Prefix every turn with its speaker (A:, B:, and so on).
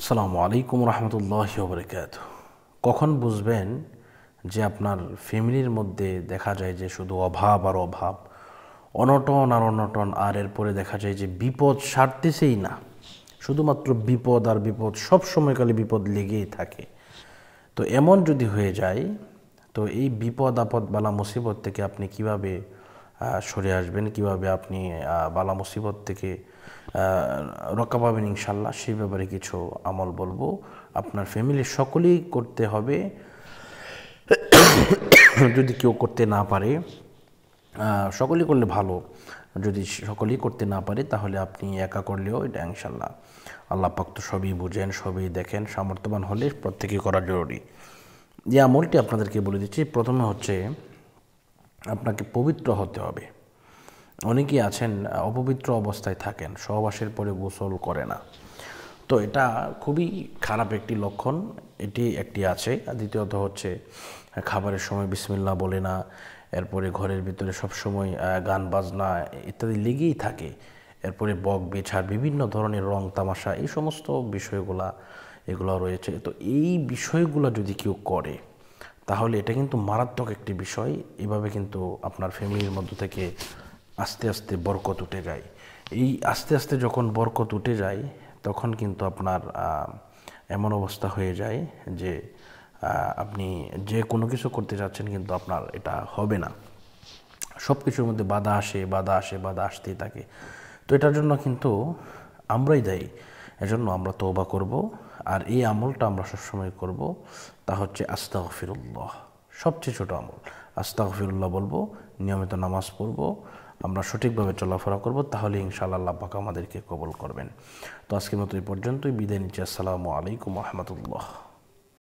A: আসসালামু আলাইকুম রহমতুল্লাহ বরকাত কখন বুঝবেন যে আপনার ফ্যামিলির মধ্যে দেখা যায় যে শুধু অভাব আর অভাব অনটন আর অনটন আর এরপরে দেখা যায় যে বিপদ সারতেছেই না শুধুমাত্র বিপদ আর বিপদ সব সময়কালে বিপদ লেগেই থাকে তো এমন যদি হয়ে যায় তো এই বিপদ আপদ বালা মুসিবত থেকে আপনি কিভাবে সরে আসবেন কিভাবে আপনি বালা মুসিবত থেকে রক্ষা পাবেন ইনশাল্লাহ সেই ব্যাপারে কিছু আমল বলবো আপনার ফ্যামিলির সকলেই করতে হবে যদি কেউ করতে না পারে সকলেই করলে ভালো যদি সকলেই করতে না পারে তাহলে আপনি একা করলেও এটা ইনশাল্লাহ আল্লাহ পাক তো সবই বুঝেন সবই দেখেন সামর্থ্যবান হলে প্রত্যেকে করা জরুরি যে আমলটি আপনাদেরকে বলে দিচ্ছি প্রথমে হচ্ছে আপনাকে পবিত্র হতে হবে অনেকেই আছেন অপবিত্র অবস্থায় থাকেন সহবাসের পরে গোসল করে না তো এটা খুবই খারাপ একটি লক্ষণ এটি একটি আছে দ্বিতীয়ত হচ্ছে খাবারের সময় বিসমিল্লা বলে না এরপরে ঘরের ভিতরে সবসময় গান বাজনা ইত্যাদি লেগেই থাকে এরপরে বক বেছার বিভিন্ন ধরনের রং তামাশা এই সমস্ত বিষয়গুলা এগুলো রয়েছে তো এই বিষয়গুলো যদি কেউ করে তাহলে এটা কিন্তু মারাত্মক একটি বিষয় এভাবে কিন্তু আপনার ফ্যামিলির মধ্য থেকে আস্তে আস্তে বরকত উঠে যায় এই আস্তে আস্তে যখন বরকত উঠে যায় তখন কিন্তু আপনার এমন অবস্থা হয়ে যায় যে আপনি যে কোনো কিছু করতে চাচ্ছেন কিন্তু আপনার এটা হবে না সব কিছুর মধ্যে বাধা আসে বাধা আসে বাধা আসতেই থাকে তো এটার জন্য কিন্তু আমরাই দায়ী এজন্য আমরা তৌবা করব আর এই আমলটা আমরা সবসময় করব তা হচ্ছে আস্তা গফিরুল্লাহ সবচেয়ে ছোট আমল আস্তা গফিরুল্লাহ বলবো নিয়মিত নামাজ পড়ব আমরা সঠিকভাবে চলাফেরা করব তাহলে ইনশাআল্লাহ পাক আমাদেরকে কবল করবেন তো আজকের মতো এই পর্যন্তই বিদায় নিচ্ছি আসসালামু আলাইকুম রহমতুল্লাহ